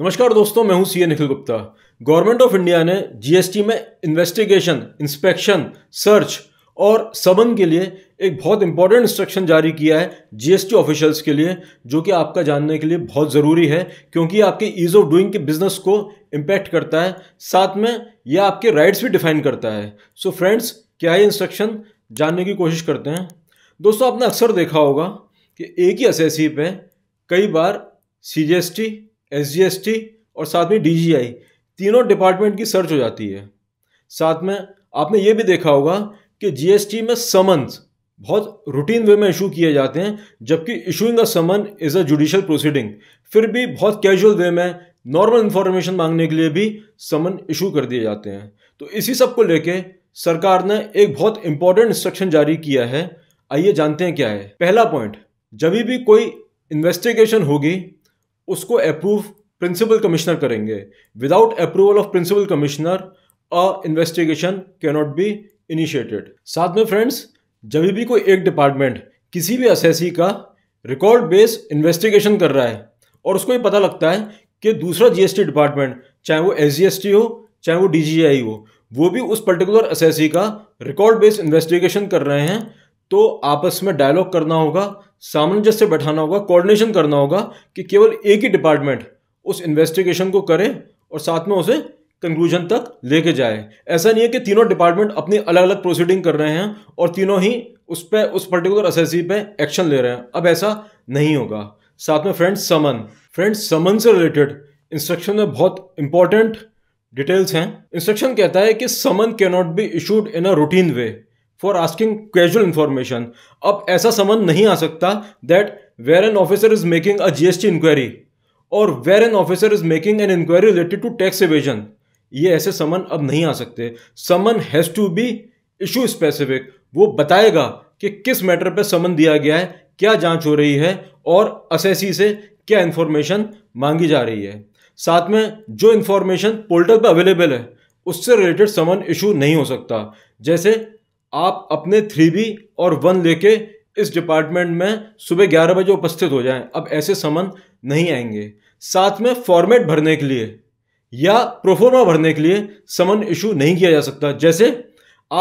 नमस्कार दोस्तों मैं हूं CA Nikhil Gupta government of India ने जीएसटी में इन्वेस्टिगेशन इंस्पेक्शन सर्च और सबन के लिए एक बहुत इंपॉर्टेंट इंस्ट्रक्शन जारी किया है जीएसटी ऑफिशियल्स के लिए जो कि आपका जानने के लिए बहुत ज़रूरी है क्योंकि आपके ईज ऑफ डूइंग के बिजनेस को इम्पैक्ट करता है साथ में यह आपके राइट्स भी डिफाइन करता है सो so फ्रेंड्स क्या है इंस्ट्रक्शन जानने की कोशिश करते हैं दोस्तों आपने अक्सर देखा होगा कि एक ही एस पे कई बार सी एस और साथ में डी तीनों डिपार्टमेंट की सर्च हो जाती है साथ में आपने ये भी देखा होगा कि जीएसटी में समन्स बहुत रूटीन वे में इशू किए जाते हैं जबकि issuing a summon is a judicial proceeding फिर भी बहुत कैजुअल वे में नॉर्मल इन्फॉर्मेशन मांगने के लिए भी समन इशू कर दिए जाते हैं तो इसी सब को लेके सरकार ने एक बहुत इंपॉर्टेंट इंस्ट्रक्शन जारी किया है आइए जानते हैं क्या है पहला पॉइंट जब भी कोई इन्वेस्टिगेशन होगी उसको अप्रूव प्रिंसिपल कमिश्नर करेंगे without approval of principal commissioner a investigation not be initiated साथ में फ्रेंड्स जब भी कोई एक डिपार्टमेंट किसी भी एस का रिकॉर्ड बेस इन्वेस्टिगेशन कर रहा है और उसको ये पता लगता है कि दूसरा जीएसटी डिपार्टमेंट चाहे वो एस हो चाहे वो डी हो वो भी उस पर्टिकुलर एस का रिकॉर्ड बेस्ड इन्वेस्टिगेशन कर रहे हैं तो आपस में डायलॉग करना होगा सामंजस्य बैठाना होगा कोऑर्डिनेशन करना होगा कि केवल एक ही डिपार्टमेंट उस इन्वेस्टिगेशन को करे और साथ में उसे कंक्लूजन तक लेके जाए ऐसा नहीं है कि तीनों डिपार्टमेंट अपनी अलग अलग प्रोसीडिंग कर रहे हैं और तीनों ही उस पर उस पर्टिकुलर असेसी पे एक्शन ले रहे हैं अब ऐसा नहीं होगा साथ में फ्रेंड्स समन फ्रेंड्स समन से रिलेटेड इंस्ट्रक्शन में बहुत इंपॉर्टेंट डिटेल्स हैं इंस्ट्रक्शन कहता है कि summon can not be issued in a routine way for asking casual information अब ऐसा समझ नहीं आ सकता that whether an officer is making a GST enquiry और whether an officer is making an enquiry related to tax evasion ये ऐसे summon अब नहीं आ सकते summon has to be issue specific वो बताएगा कि किस मैटर पर समन दिया गया है क्या जांच हो रही है और असेसी से क्या इन्फॉर्मेशन मांगी जा रही है साथ में जो इन्फॉर्मेशन पोर्टल पर अवेलेबल है उससे रिलेटेड समन इशू नहीं हो सकता जैसे आप अपने थ्री बी और वन लेके इस डिपार्टमेंट में सुबह ग्यारह बजे उपस्थित हो जाएं अब ऐसे समन नहीं आएंगे साथ में फॉर्मेट भरने के लिए या प्रोफोर्मा भरने के लिए समन इशू नहीं किया जा सकता जैसे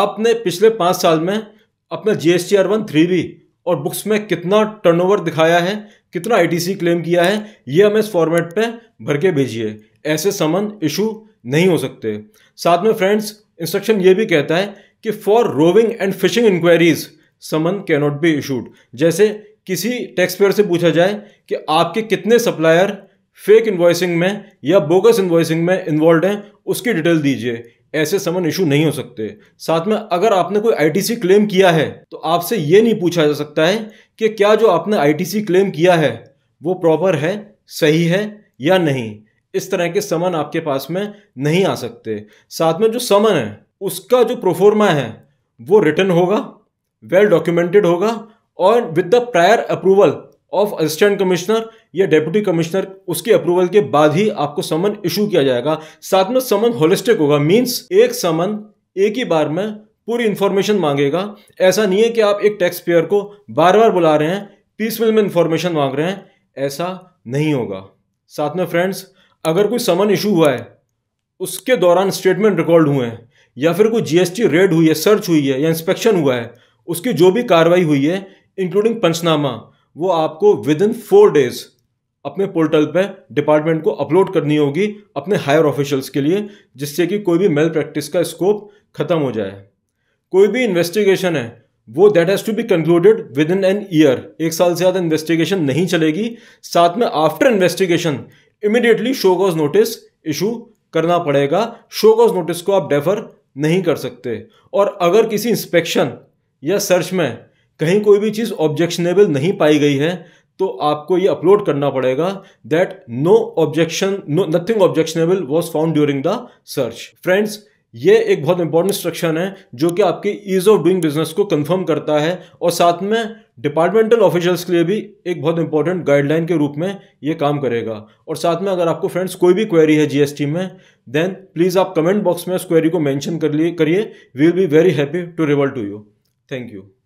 आपने पिछले पाँच साल में अपना G S T R one three B और बुक्स में कितना टर्नओवर दिखाया है कितना आईटीसी क्लेम किया है ये हमें इस फॉर्मेट पे भर के भेजिए ऐसे समन इशू नहीं हो सकते साथ में फ्रेंड्स इंस्ट्रक्शन ये भी कहता है कि for roving and fishing enquiries summon cannot be issued जैसे किसी टैक्स पेयर से पूछा जाए कि आपके कितने सप्लायर फेक इन्वॉइसिंग में या बोगस इन्वॉइसिंग में इन्वॉल्व हैं उसकी डिटेल दीजिए ऐसे समन इशू नहीं हो सकते साथ में अगर आपने कोई आईटीसी क्लेम किया है तो आपसे ये नहीं पूछा जा सकता है कि क्या जो आपने आईटीसी क्लेम किया है वो प्रॉपर है सही है या नहीं इस तरह के समन आपके पास में नहीं आ सकते साथ में जो समन है उसका जो प्रोफोर्मा है वो रिटर्न होगा वेल डॉक्यूमेंटेड होगा और with the prior approval of assistant commissioner या डेप्यूटी कमिश्नर उसके अप्रूवल के बाद ही आपको समन इशू किया जाएगा साथ में समन होलिस्टिक होगा मीन्स एक समन एक ही बार में पूरी इंफॉर्मेशन मांगेगा ऐसा नहीं है कि आप एक टैक्स पेयर को बार बार बुला रहे हैं पीसफुल में इंफॉर्मेशन मांग रहे हैं ऐसा नहीं होगा साथ में फ्रेंड्स अगर कोई समन इशू हुआ है उसके दौरान स्टेटमेंट रिकॉर्ड हुए हैं या फिर कोई जीएसटी रेड हुई है सर्च हुई है या इंस्पेक्शन हुआ है उसकी जो भी कार्रवाई हुई है इंक्लूडिंग पंचनामा वो आपको विद इन फोर डेज अपने पोर्टल पर डिपार्टमेंट को अपलोड करनी होगी अपने हायर ऑफिशियल्स के लिए जिससे कि कोई भी मेल प्रैक्टिस का स्कोप खत्म हो जाए कोई भी इन्वेस्टिगेशन है वो that has to be concluded within an year एक साल से ज़्यादा इन्वेस्टिगेशन नहीं चलेगी साथ में after investigation immediately show cause notice issue करना पड़ेगा शो कॉज नोटिस को आप डेफर नहीं कर सकते और अगर किसी इंस्पेक्शन या सर्च में कहीं कोई भी चीज़ ऑब्जेक्शनेबल नहीं पाई गई है तो आपको ये अपलोड करना पड़ेगा that no objection no nothing objectionable was found during the search friends ये एक बहुत इंपॉर्टेंट इंस्ट्रक्शन है जो कि आपकी ईज ऑफ डूइंग बिजनेस को कंफर्म करता है और साथ में डिपार्टमेंटल ऑफिशियल्स के लिए भी एक बहुत इंपॉर्टेंट गाइडलाइन के रूप में ये काम करेगा और साथ में अगर आपको फ्रेंड्स कोई भी क्वेरी है जीएसटी में देन प्लीज़ आप कमेंट बॉक्स में उस क्वेरी को मेंशन कर लिए करिए we will be very happy to revert to you thank you